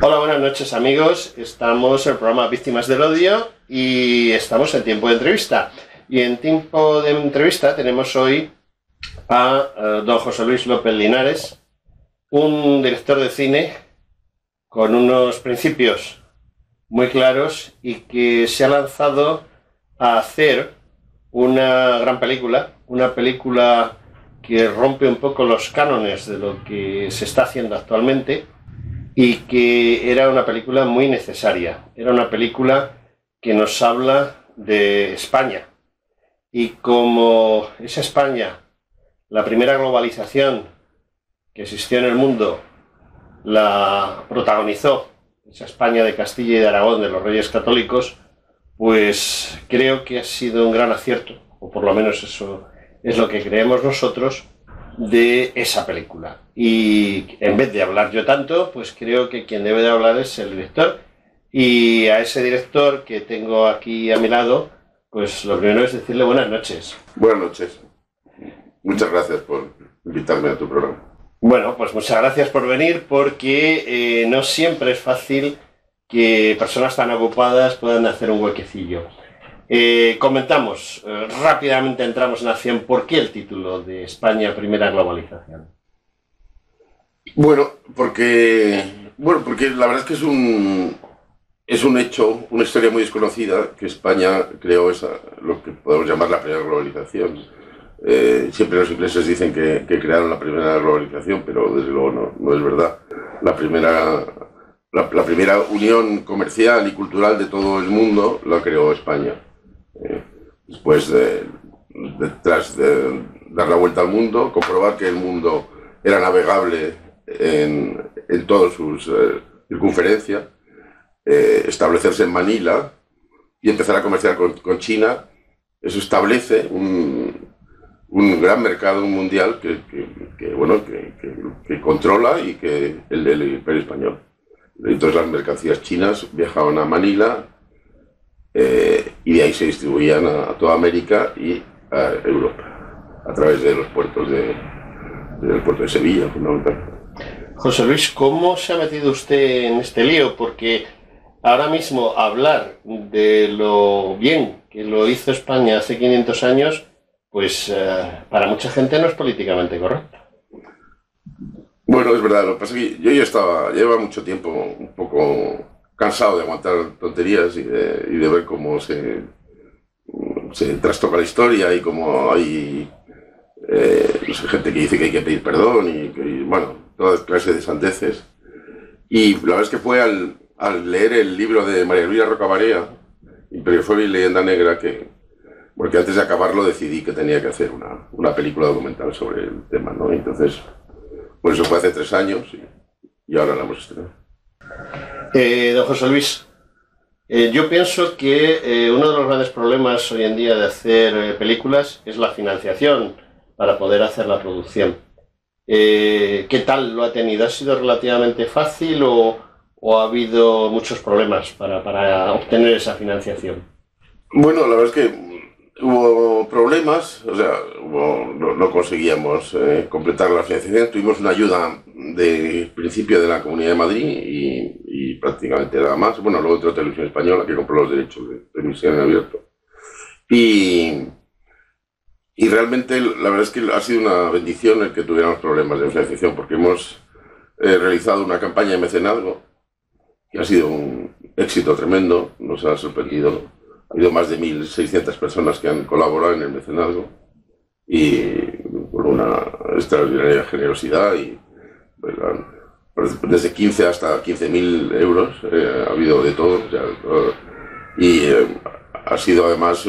Hola, buenas noches amigos. Estamos en el programa Víctimas del Odio y estamos en tiempo de entrevista. Y en tiempo de entrevista tenemos hoy a eh, don José Luis López Linares, un director de cine con unos principios muy claros y que se ha lanzado a hacer una gran película, una película que rompe un poco los cánones de lo que se está haciendo actualmente y que era una película muy necesaria. Era una película que nos habla de España. Y como esa España la primera globalización que existió en el mundo, la protagonizó esa España de Castilla y de Aragón de los Reyes Católicos, pues creo que ha sido un gran acierto, o por lo menos eso es lo que creemos nosotros, de esa película. Y en vez de hablar yo tanto, pues creo que quien debe de hablar es el director. Y a ese director que tengo aquí a mi lado, pues lo primero es decirle buenas noches. Buenas noches. Muchas gracias por invitarme a tu programa. Bueno, pues muchas gracias por venir porque eh, no siempre es fácil que personas tan ocupadas puedan hacer un huequecillo. Eh, comentamos, eh, rápidamente entramos en acción, ¿por qué el título de España Primera Globalización? Bueno, porque, bueno, porque la verdad es que es un, es un hecho, una historia muy desconocida, que España creó esa, lo que podemos llamar la primera globalización. Eh, siempre los ingleses dicen que, crearon la primera globalización, pero desde luego no, es verdad. La primera, la primera unión comercial y cultural de todo el mundo la creó España después de, tras de dar la vuelta al mundo, comprobar que el mundo era navegable en, todas sus eh, circunferencias, eh, establecerse en Manila y empezar a comerciar con, China, eso establece un, gran mercado mundial que, bueno, controla y que el, del imperio español. Entonces las mercancías chinas viajaban a Manila eh, y de ahí se distribuían a, toda América y a Europa, a través de los puertos de, del puerto de Sevilla, fundamentalmente. José Luis, ¿cómo se ha metido usted en este lío? Porque ahora mismo hablar de lo bien que lo hizo España hace 500 años, pues eh, para mucha gente no es políticamente correcto. Bueno, es verdad, lo que pasa es que yo ya estaba, lleva mucho tiempo un poco cansado de aguantar tonterías y de, ver cómo se, se trastoca la historia y cómo hay eh, gente que dice que hay que pedir perdón y, bueno, toda clase de sandeces. Y la verdad es que fue al, leer el libro de María Luisa Rocabarea, Imperio y Leyenda Negra, que porque antes de acabarlo decidí que tenía que hacer una, una película documental sobre el tema, ¿no? Y entonces, pues eso fue hace tres años y, y ahora la hemos estrenado. Eh, don José Luis, eh, yo pienso que eh, uno de los grandes problemas hoy en día de hacer películas es la financiación para poder hacer la producción. ¿Qué tal lo ha tenido? ¿Ha sido relativamente fácil o, ha habido muchos problemas para obtener esa financiación? Bueno, la verdad es que hubo problemas, o sea, no, conseguíamos eh, completar la financiación, tuvimos una ayuda de principio de la Comunidad de Madrid y, prácticamente nada más. Bueno, luego otra Televisión Española que compró los derechos de televisión en abierto. Y, y realmente la verdad es que ha sido una bendición el que tuviéramos problemas de financiación porque hemos eh, realizado una campaña de mecenazgo que ha sido un éxito tremendo, nos ha sorprendido ha habido más de 1.600 personas que han colaborado en el mecenazgo y con una extraordinaria generosidad y pues, desde 15 hasta 15.000 euros eh, ha habido de todo. y eh, ha sido además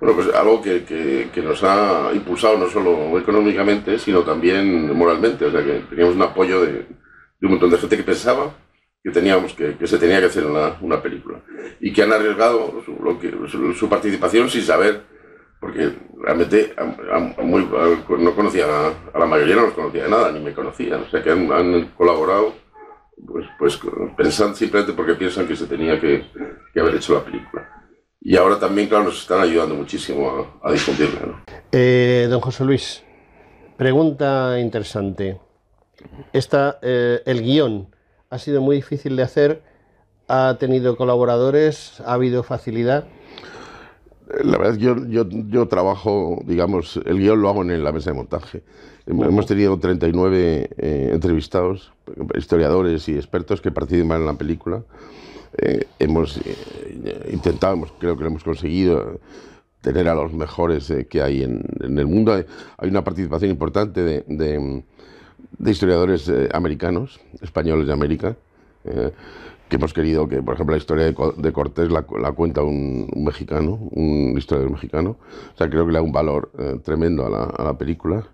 pues, algo que, que, nos ha impulsado no solo económicamente, sino también moralmente. O sea, que teníamos un apoyo de, de un montón de gente que pensaba que teníamos, que, se tenía que hacer una, una película. Y que han arriesgado su, participación sin saber, porque realmente no conocían a, la mayoría, no los conocía de nada, ni me conocían. O sea que han, colaborado pues, pues pensando simplemente porque piensan que se tenía que, que, haber hecho la película. Y ahora también, claro, nos están ayudando muchísimo a, difundirla. Eh, don José Luis, pregunta interesante. Esta, eh, el guión ha sido muy difícil de hacer, ha tenido colaboradores, ha habido facilidad. La verdad es que yo, trabajo, digamos, el guión lo hago en la mesa de montaje. Hemos tenido 39 eh, entrevistados, historiadores y expertos que participan en la película. Eh, hemos eh, intentado, creo que lo hemos conseguido, tener a los mejores que hay en, el mundo. Hay una participación importante de de historiadores eh, americanos, españoles de América, eh, que hemos querido que, por ejemplo, la historia de, Cortés la, cuenta un, mexicano, un historiador mexicano. O sea, creo que le da un valor eh, tremendo a la, película.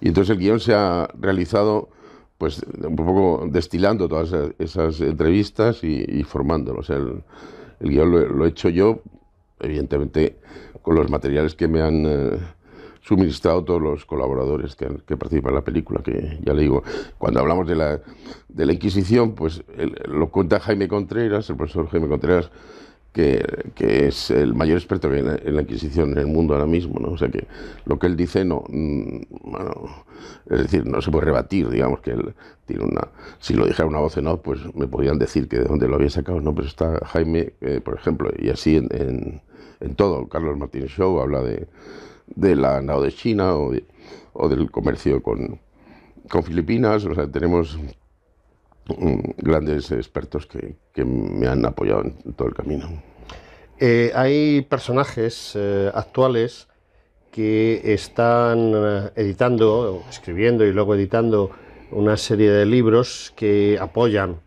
Y entonces el guión se ha realizado pues un poco destilando todas e-, esas, entrevistas y, formándolos, formándolo. O sea, el, el guión lo, he hecho yo, evidentemente, con los materiales que me han suministrado todos los colaboradores que, participan en la película, que ya le digo, cuando hablamos de la, de la Inquisición, pues lo cuenta Jaime Contreras, el profesor Jaime Contreras, que, es el mayor experto en la, Inquisición en el mundo ahora mismo, ¿no? O sea que lo que él dice no, mm, es decir, no se puede rebatir, digamos que él tiene una, si lo dijera una voz en off, pues me podrían decir que de dónde lo había sacado, ¿no? Pero está Jaime, eh, por ejemplo, y así en, en todo, Carlos Martínez Show habla de de la NAO de China o, o del comercio con, con, Filipinas. sea, tenemos mm, grandes expertos que, que me han apoyado en todo el camino. Eh, hay personajes eh, actuales que están eh, editando, escribiendo y luego editando una serie de libros que apoyan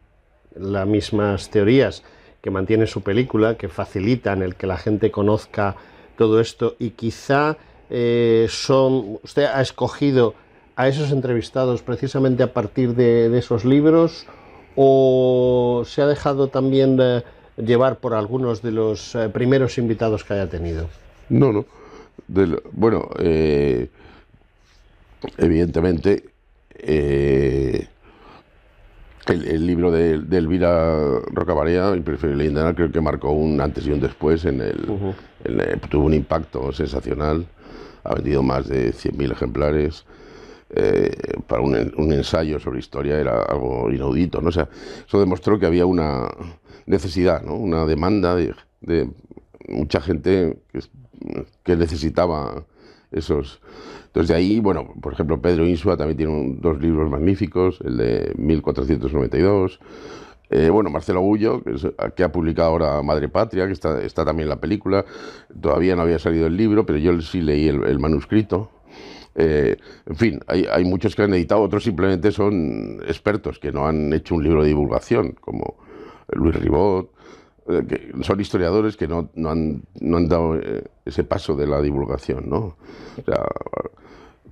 las mismas teorías, que mantiene su película, que facilitan el que la gente conozca todo esto y quizá eh, son, usted ha escogido a esos entrevistados precisamente a partir de, esos libros o se ha dejado también eh, llevar por algunos de los eh, primeros invitados que haya tenido? No, no. bueno, eh, evidentemente el, libro de, Elvira Rocabarea, y Indana, creo que marcó un antes y un después, en el, tuvo un impacto sensacional ha vendido más de 100.000 ejemplares. Eh, para un, ensayo sobre historia era algo inaudito. ¿no? sea, eso demostró que había una necesidad, una demanda de, mucha gente que, necesitaba esos. Entonces de ahí, bueno, por ejemplo, Pedro Insua también tiene dos libros magníficos, el de 1492. Eh, bueno, Marcelo Agullo, que, eh, que, ha publicado ahora Madre Patria, que está, está también en la película, todavía no había salido el libro, pero yo sí leí el, manuscrito. Eh, en fin, hay, muchos que han editado, otros simplemente son expertos que no han hecho un libro de divulgación, como Luis Ribot, que son historiadores que no, han, dado ese paso de la divulgación, ¿no?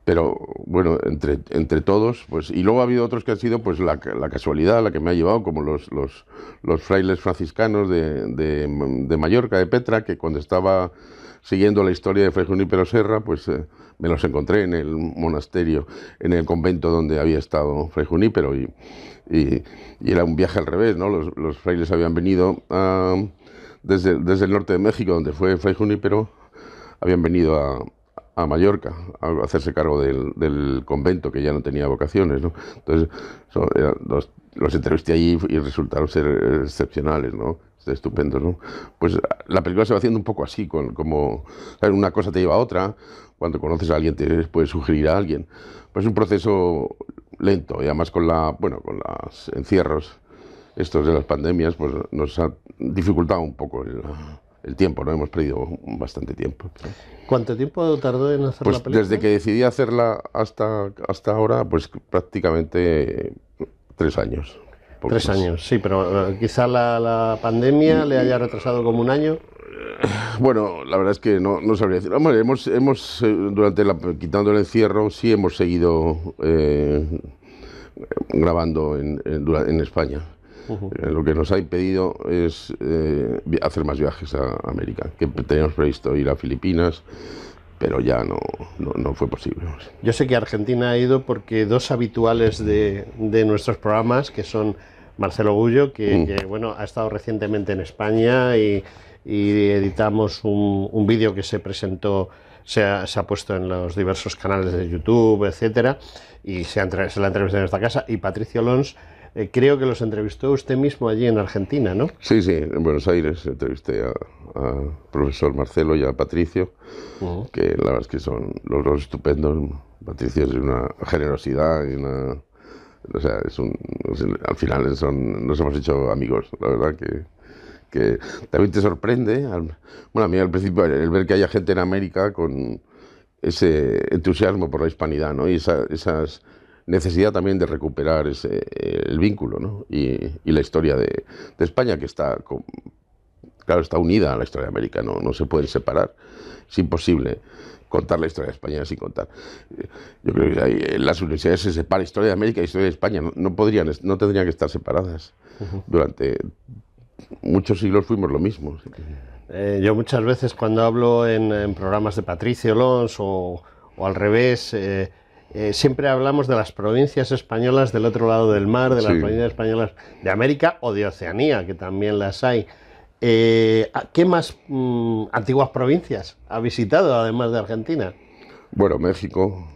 pero bueno, entre, entre todos, pues, y luego ha habido otros que han sido pues la, la casualidad, la que me ha llevado, como los, los, los frailes franciscanos de, de, Mallorca, de Petra, que cuando estaba siguiendo la historia de Fray Junípero Serra, pues eh, me los encontré en el monasterio, en el convento donde había estado Fray Junípero, y, y, era un viaje al revés, ¿no? Los, los frailes habían venido ah, desde, desde el norte de México, donde fue Fray Junípero, habían venido a, a Mallorca a hacerse cargo del, convento que ya no tenía vocaciones. Entonces, eh, los, entrevisté allí y resultaron ser excepcionales, ¿no? estupendos. Pues la película se va haciendo un poco así, con, como una cosa te lleva a otra. Cuando conoces a alguien, te puedes sugerir a alguien. Pues es un proceso lento y además con, la, bueno, con los encierros estos de las pandemias, pues nos ha dificultado un poco el el tiempo, ¿no? Hemos perdido bastante tiempo. ¿Cuánto tiempo tardó en hacer pues la película? Desde que decidí hacerla hasta, hasta ahora, pues prácticamente tres años. Tres años, sí, pero eh, quizá la, la pandemia le haya retrasado como un año. Bueno, la verdad es que no, no sabría decir. Hombre, hemos, hemos eh, durante la, quitando el encierro, sí hemos seguido eh, grabando en, en España. Eh, lo que nos ha impedido es eh, hacer más viajes a América, que teníamos previsto ir a Filipinas, pero ya no, fue posible. Yo sé que Argentina ha ido porque dos habituales de, nuestros programas, que son Marcelo Gullo, que, mm. ha estado recientemente en España y, editamos un, vídeo que se presentó se ha, puesto en los diversos canales de YouTube, etcétera, y se, la entrevista en esta casa, y Patricio Lons eh, creo que los entrevistó usted mismo allí en Argentina, ¿no? Sí, sí, en Buenos Aires entrevisté a, profesor Marcelo y a Patricio, que la verdad es que son los dos estupendos. Patricio es una generosidad y una... O sea, es un, al final son, nos hemos hecho amigos, la verdad que también te sorprende. Bueno, a mí al principio el ver que haya gente en América con ese entusiasmo por la hispanidad, ¿no? Y esas necesidad también de recuperar ese, el vínculo ¿no? y, y, la historia de, de España, que está, claro, está unida a la historia de América, no, no se pueden separar, es imposible contar la historia de España sin contar. Yo creo que las universidades se separa historia de América y historia de España, no, podrían, no tendrían que estar separadas. Durante muchos siglos fuimos lo mismo. Eh, yo muchas veces cuando hablo en, programas de Patricio Lons o, o al revés, eh, eh, siempre hablamos de las provincias españolas del otro lado del mar, de las provincias españolas de América o de Oceanía, que también las hay. Eh, ¿Qué más mm, antiguas provincias ha visitado, además de Argentina? Bueno, México,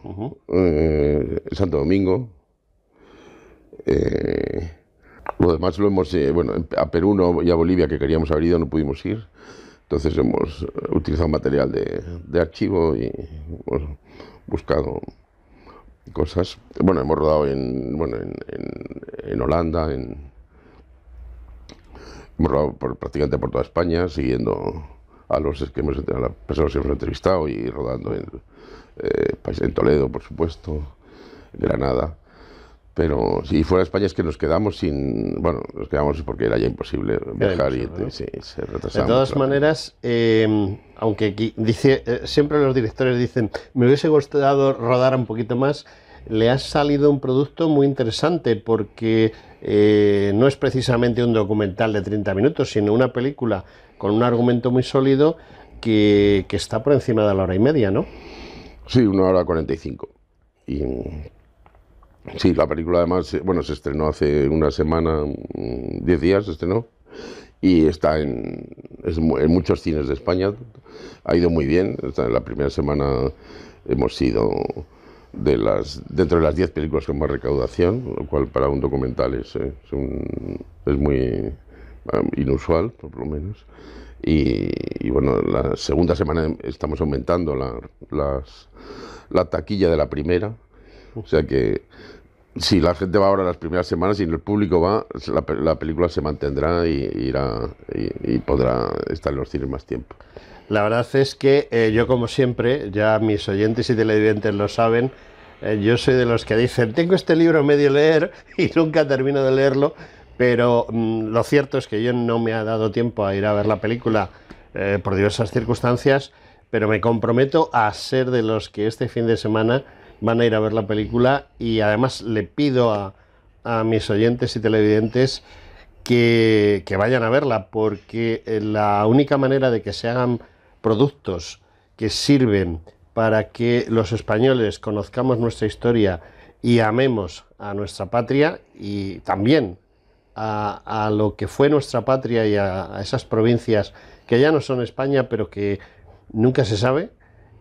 eh, Santo Domingo. lo demás lo hemos. bueno, a Perú y a Bolivia, que queríamos haber ido, no pudimos ir. Entonces hemos utilizado material de, de archivo y hemos buscado cosas. Bueno, hemos rodado en, bueno, en, Holanda, en, hemos rodado por, prácticamente por toda España, siguiendo a, los que hemos, las personas que hemos entrevistado y rodando en, eh, en Toledo, por supuesto, Granada. Pero si fuera España es que nos quedamos sin. Bueno, nos quedamos porque era ya imposible viajar y se retrasaba. De todas maneras, eh, aunque aquí dice, eh, siempre los directores dicen, me hubiese gustado rodar un poquito más, le ha salido un producto muy interesante porque eh, no es precisamente un documental de 30 minutos, sino una película con un argumento muy sólido que, está por encima de la hora y media, ¿no? Sí, una hora 45. Y Sí, la película además, eh, bueno, se estrenó hace una semana, 10 mm, días se estrenó, y está en, muchos cines de España. Ha ido muy bien. en la primera semana hemos sido de las, dentro de las 10 películas con más recaudación, lo cual para un documental es, eh, es, muy inusual, por lo menos. Y, bueno, la segunda semana estamos aumentando la, la taquilla de la primera o sea que si la gente va ahora las primeras semanas y el público va, la, película se mantendrá y, podrá estar en los cines más tiempo. La verdad es que eh, yo, como siempre, ya mis oyentes y televidentes lo saben, eh, yo soy de los que dicen, tengo este libro medio leer y nunca termino de leerlo, pero mm, lo cierto es que yo no me ha dado tiempo a ir a ver la película eh, por diversas circunstancias, pero me comprometo a ser de los que este fin de semana van a ir a ver la película y además le pido a, mis oyentes y televidentes que, vayan a verla porque eh, la única manera de que se hagan productos que sirven para que los españoles conozcamos nuestra historia y amemos a nuestra patria y también a, lo que fue nuestra patria y a, esas provincias que ya no son España pero que nunca se sabe,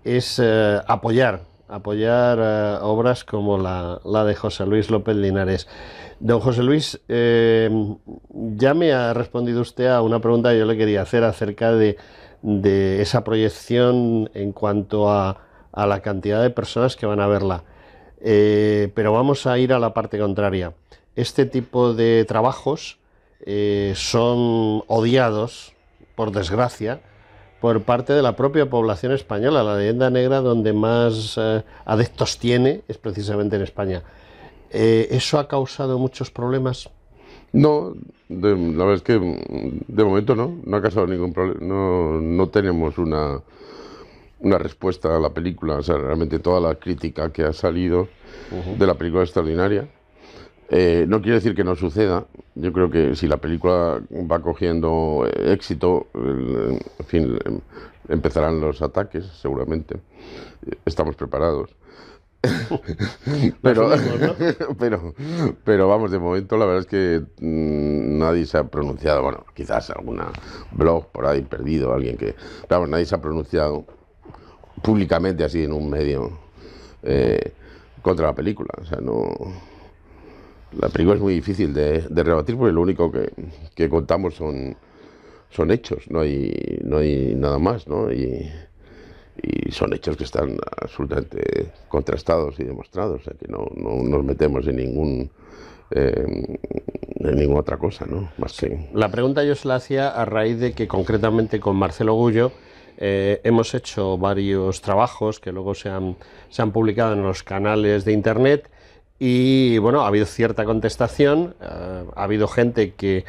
es eh, apoyar apoyar eh, obras como la, de José Luis López Linares. Don José Luis, eh, ya me ha respondido usted a una pregunta que yo le quería hacer acerca de, esa proyección en cuanto a, a, la cantidad de personas que van a verla. Eh, pero vamos a ir a la parte contraria. Este tipo de trabajos son odiados, por desgracia, por parte de la propia población española. La leyenda negra donde más eh, adeptos tiene es precisamente en España. Eh, ¿Eso ha causado muchos problemas? No, la verdad es que mm, de momento no, no ha causado ningún problema. No, no tenemos una, respuesta a la película. O sea, realmente toda la crítica que ha salido de la película extraordinaria eh, no quiere decir que no suceda. Yo creo que si la película va cogiendo eh, éxito, eh, en fin, em, empezarán los ataques, seguramente. Estamos preparados. pero, pero, vamos, de momento la verdad es que mm, nadie se ha pronunciado, bueno, quizás alguna blog por ahí perdido, alguien que, Claro, vamos, nadie se ha pronunciado públicamente así en un medio contra la película, o sea, no... La película es muy difícil de, rebatir porque lo único que, contamos son, hechos, no hay, no hay nada más, ¿no? Y, son hechos que están absolutamente contrastados y demostrados, o sea que no, nos metemos en ningún eh, en ninguna otra cosa, ¿no? La pregunta yo se la hacía a raíz de que concretamente con Marcelo Gullo eh, hemos hecho varios trabajos que luego se han publicado en los canales de internet y bueno, ha habido cierta contestación, eh, ha habido gente que,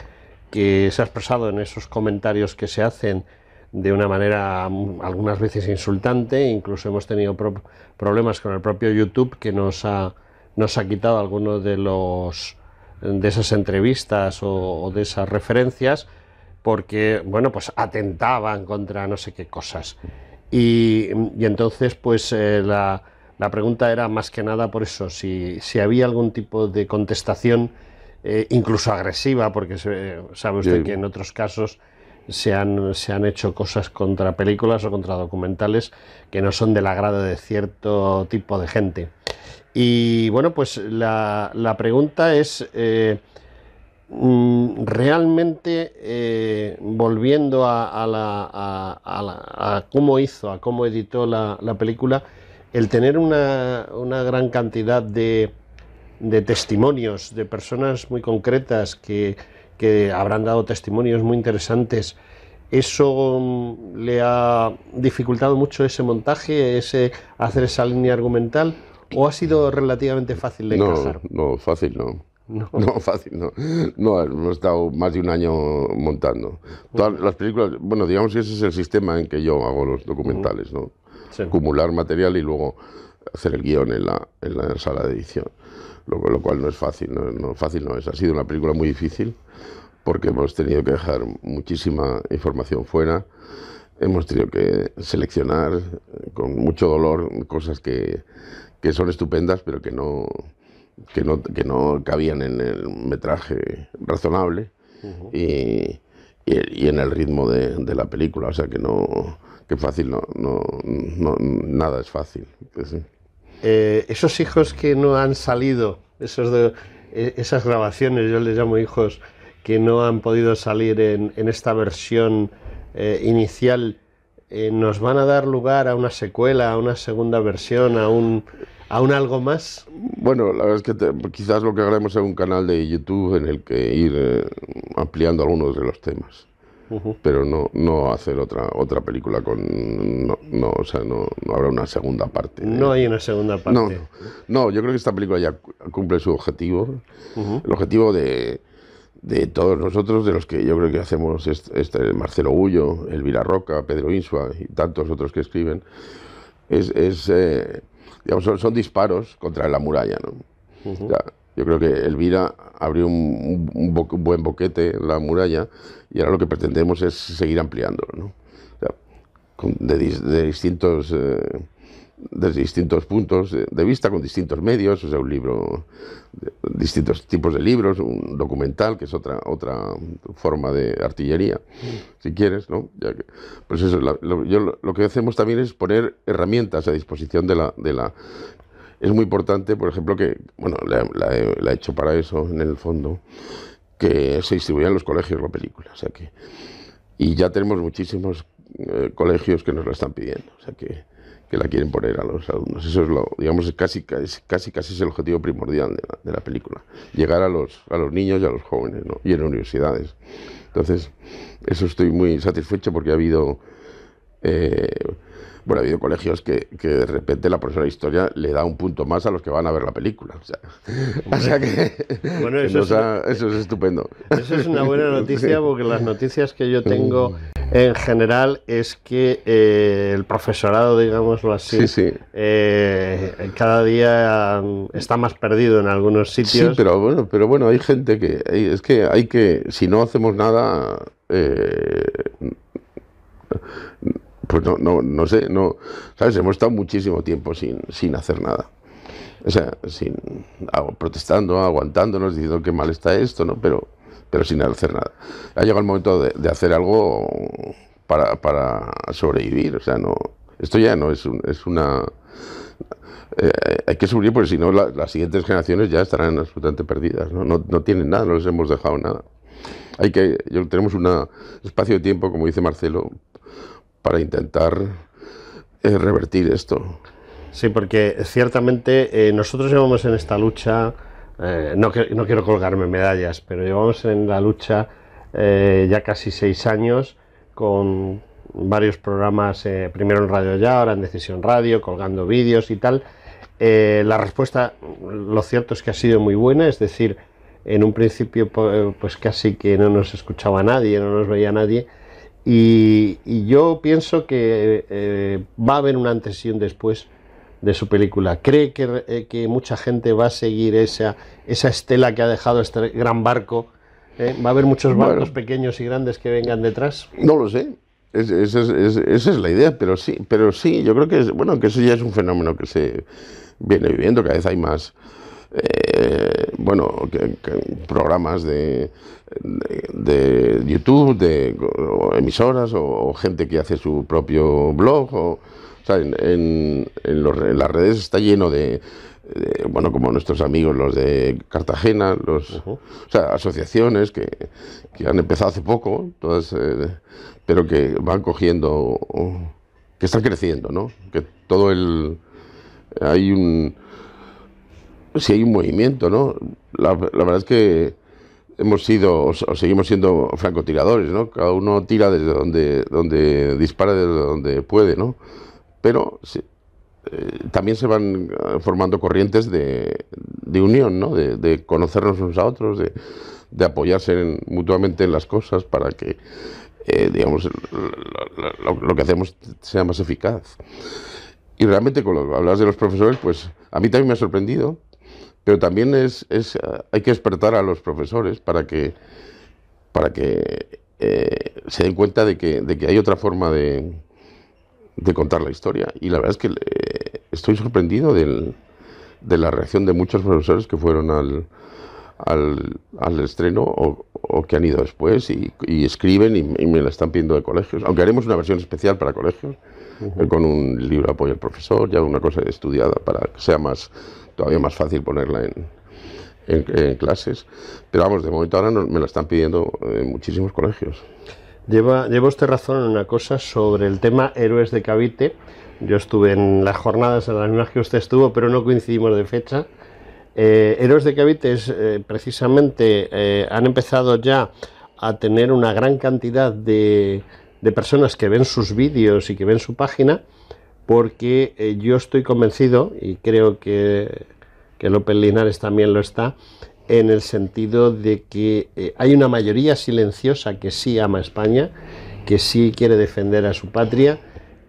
se ha expresado en esos comentarios que se hacen de una manera mm, algunas veces insultante, incluso hemos tenido problemas con el propio YouTube que nos ha, nos ha quitado algunos de de esas entrevistas o, de esas referencias porque bueno pues atentaban contra no sé qué cosas y, entonces pues eh, la, la pregunta era más que nada por eso, si, había algún tipo de contestación, eh, incluso agresiva, porque sabe usted que en otros casos se han, hecho cosas contra películas o contra documentales que no son del agrado de cierto tipo de gente. Y bueno, pues la, pregunta es, eh, mm, realmente eh, volviendo a, a, cómo hizo, a cómo editó la película, el tener una, una gran cantidad de, de, testimonios de personas muy concretas que, que habrán dado testimonios muy interesantes, ¿eso mm, le ha dificultado mucho ese montaje, ese hacer esa línea argumental? ¿O ha sido relativamente fácil de encajar? No, no fácil no. No. no. fácil, no. No, hemos estado más de un año montando. Todas las películas, bueno, digamos que ese es el sistema en que yo hago los documentales, ¿no? acumular material y luego hacer el guión en la, sala de edición. Lo, cual no es fácil, no, fácil no es. Ha sido una película muy difícil porque hemos tenido que dejar muchísima información fuera, hemos tenido que seleccionar con mucho dolor cosas que, son estupendas pero que no, que no, cabían en el metraje razonable y, en el ritmo de, de la película, o sea que no fácil, no, no, nada es fácil. Eh, esos hijos que no han salido, esos de, eh, esas grabaciones, yo les llamo hijos, que no han podido salir en, esta versión eh, inicial, ¿nos van a dar lugar a una secuela, a una segunda versión, a un, a un algo más? Bueno, la verdad es que quizás lo que haremos es un canal de YouTube en el que ir ampliando algunos de los temas pero no, no hacer otra, otra película con... No, no habrá una segunda parte. No hay una segunda parte. No, yo creo que esta película ya cumple su objetivo, el objetivo de, todos nosotros, de los que yo creo que hacemos este, Marcelo Gullo, Elvira Roca, Pedro Insua y tantos otros que escriben, es, eh, son, disparos contra la muralla, ¿no? Yo creo que Elvira abrió un, buen boquete en la muralla y ahora lo que pretendemos es seguir ampliándolo, ¿no? de, distintos... desde eh, distintos puntos de vista, con distintos medios, o sea, un libro, distintos tipos de libros, un documental, que es otra, otra forma de artillería, si quieres, ¿no? pues eso, lo, que hacemos también es poner herramientas a disposición de la, de la, es muy importante, por ejemplo, que, bueno, la, he, hecho para eso en el fondo, que se distribuyan los colegios la película. sea que, y ya tenemos muchísimos eh, colegios que nos la están pidiendo, o sea que, la quieren poner a los alumnos. Eso es lo, digamos, casi casi, casi, es el objetivo primordial de la, película, llegar a los, a los niños y a los jóvenes, y en universidades. Entonces, eso estoy muy satisfecho porque ha habido... Eh, bueno, ha habido colegios que, de repente la profesora de historia le da un punto más a los que van a ver la película. O sea, que, eso, es, estupendo. Eso es una buena noticia porque las noticias que yo tengo en general es que eh, el profesorado, digámoslo así, eh, cada día mm, está más perdido en algunos sitios. Sí, pero bueno, pero bueno, hay gente que es que hay que si no hacemos nada eh, pues no, no, sé, no, ¿sabes? Hemos estado muchísimo tiempo sin, sin hacer nada. O sea, sin, protestando, aguantándonos, diciendo que mal está esto, ¿no? Pero, pero sin hacer nada. Ha llegado el momento de, hacer algo para, sobrevivir. O sea, no, esto ya no es, es una... Eh, hay que sobrevivir porque si no las siguientes generaciones ya estarán absolutamente perdidas. ¿no? tienen nada, no les hemos dejado nada. Hay que, tenemos un espacio de tiempo, como dice Marcelo, para intentar eh, revertir esto. Sí, porque ciertamente eh, nosotros llevamos en esta lucha, eh, no, no, quiero colgarme medallas, pero llevamos en la lucha ya casi seis años con varios programas, primero en Radio Ya, ahora en Decisión Radio, colgando vídeos y tal. la respuesta, lo cierto es que ha sido muy buena, es decir, en un principio pues casi que no nos escuchaba nadie, no nos veía nadie, y, yo pienso que eh, va a haber un antes y un después de su película. ¿Cree que, eh, que mucha gente va a seguir esa, esa estela que ha dejado este gran barco? ¿eh? ¿Va a haber muchos barcos pequeños y grandes que vengan detrás? No lo sé. esa es la idea, pero sí, pero sí, yo creo que, bueno, que eso ya es un fenómeno que se viene viviendo, cada vez hay más, eh, bueno, programas de, de, YouTube, de emisoras o, gente que hace su propio blog. O, sea, en, en, las redes está lleno de, bueno, como nuestros amigos, los de Cartagena, los, o sea, asociaciones que, han empezado hace poco, todas, eh, pero que van cogiendo, que están creciendo, ¿no? Que todo el... Hay un, si hay un movimiento, ¿no? La, verdad es que hemos sido o, seguimos siendo francotiradores, ¿no? Cada uno tira desde donde, donde dispara, desde donde puede, ¿no? Pero eh, también se van eh, formando corrientes de, de unión, ¿no? De, conocernos unos a otros, de, apoyarse mutuamente en las cosas para que, eh, digamos, lo, que hacemos sea más eficaz. Y realmente, cuando hablas de los profesores, pues a mí también me ha sorprendido pero también es, eh, hay que despertar a los profesores para que, para que eh, se den cuenta de que, hay otra forma de, contar la historia. Y la verdad es que eh, estoy sorprendido de la reacción de muchos profesores que fueron al, al, estreno o, que han ido después y, escriben y, me la están pidiendo de colegios. Aunque haremos una versión especial para colegios, con un libro de apoyo al profesor, ya una cosa estudiada para que sea más todavía más fácil ponerla en, en, clases. Pero vamos, de momento ahora me la están pidiendo en eh, muchísimos colegios. Lleva, usted razón en una cosa sobre el tema héroes de Cavite. Yo estuve en las jornadas en las mismas que usted estuvo, pero no coincidimos de fecha. Eh, héroes de Cavite es, eh, precisamente han empezado ya a tener una gran cantidad de, de personas que ven sus vídeos y que ven su página porque eh, yo estoy convencido, y creo que, que López Linares también lo está, en el sentido de que eh, hay una mayoría silenciosa que sí ama España, que sí quiere defender a su patria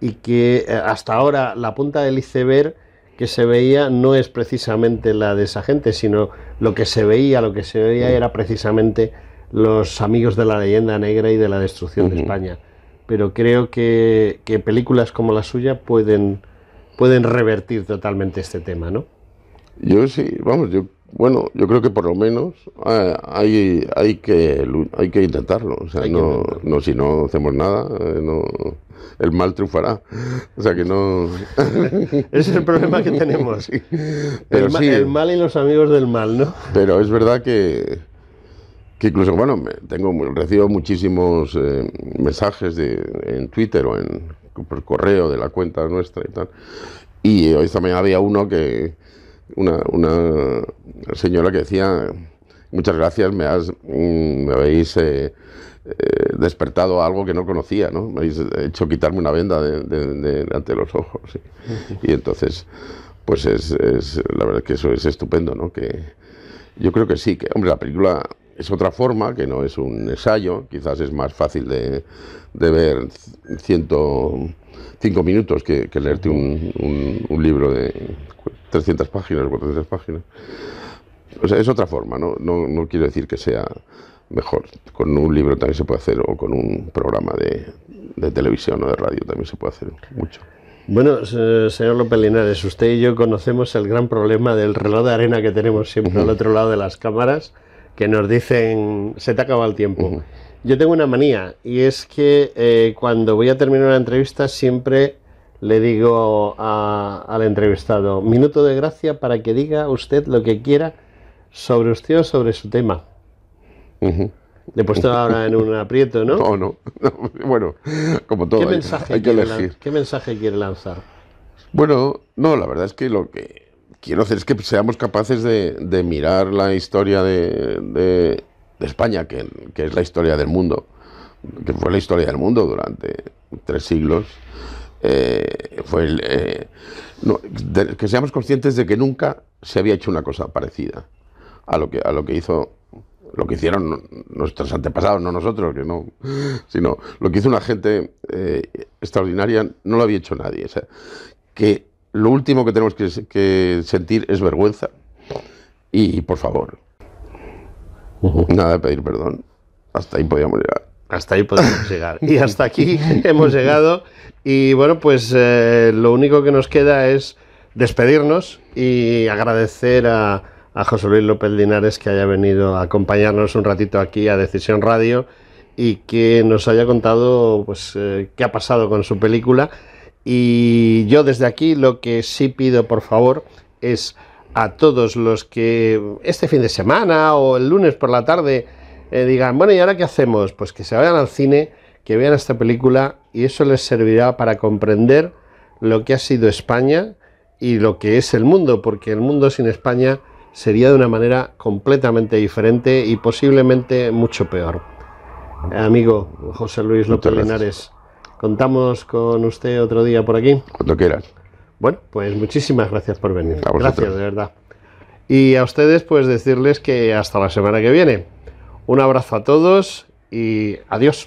y que eh, hasta ahora la punta del iceberg que se veía no es precisamente la de esa gente, sino lo que se veía, lo que se veía era precisamente los amigos de la leyenda negra y de la destrucción de España pero creo que, películas como la suya pueden, pueden revertir totalmente este tema, ¿no? Yo sí, vamos, yo, bueno, yo creo que por lo menos ah, hay, que, hay que intentarlo, o sea, no, no si no hacemos nada, eh, no, el mal triunfará, o sea que no... Ese es el problema que tenemos, el mal y los amigos del mal, ¿no? Pero es verdad que incluso, bueno, tengo, recibo muchísimos eh, mensajes en Twitter o en, por correo de la cuenta nuestra y tal. Y hoy esta mañana había uno que, una, señora que decía, muchas gracias, me, has, mm, me habéis eh, eh, despertado algo que no conocía, ¿no? Me habéis hecho quitarme una venda de, ante los ojos. Y entonces, pues es, la verdad que eso es estupendo, ¿no? Que, yo creo que sí, que, hombre, la película es otra forma, que no es un ensayo, quizás es más fácil de, de ver cinco minutos que, leerte un, libro de 300 páginas o 400 páginas. O sea, es otra forma, ¿no? No, quiero decir que sea mejor. Con un libro también se puede hacer, o con un programa de, de televisión o de radio también se puede hacer mucho. Bueno, señor López Linares, usted y yo conocemos el gran problema del reloj de arena que tenemos siempre al otro lado de las cámaras que nos dicen se te acaba el tiempo. Yo tengo una manía y es que eh, cuando voy a terminar una entrevista siempre le digo a, al entrevistado, minuto de gracia para que diga usted lo que quiera sobre usted o sobre su tema. Le he puesto ahora en un aprieto, ¿no? No, no. bueno, como todo. mensaje ¿Qué mensaje quiere lanzar? Bueno, no, la verdad es que lo que quiero hacer es que seamos capaces de, mirar la historia de, España, que, es la historia del mundo, que fue la historia del mundo durante tres siglos. Eh, eh, que seamos conscientes de que nunca se había hecho una cosa parecida a lo que, hizo lo que hicieron nuestros antepasados, no nosotros, que no, sino lo que hizo una gente eh, extraordinaria no lo había hecho nadie. que lo último que tenemos que, sentir es vergüenza. Y, por favor, nada de pedir perdón. Hasta ahí podíamos llegar. Hasta ahí podemos llegar. Y hasta aquí hemos llegado. Y bueno, pues eh, lo único que nos queda es despedirnos y agradecer a, a José Luis López Linares que haya venido a acompañarnos un ratito aquí a Decisión Radio y que nos haya contado pues eh, qué ha pasado con su película y yo desde aquí lo que sí pido, por favor, es a todos los que este fin de semana o el lunes por la tarde eh, digan, bueno, ¿y ahora qué hacemos? Pues que se vayan al cine, que vean esta película y eso les servirá para comprender lo que ha sido España y lo que es el mundo, porque el mundo sin España sería de una manera completamente diferente y posiblemente mucho peor. Amigo José Luis López Linares contamos con usted otro día por aquí. Cuando quieras. Bueno, pues muchísimas gracias por venir. gracias, de verdad. Y a ustedes, pues decirles que hasta la semana que viene. Un abrazo a todos y adiós.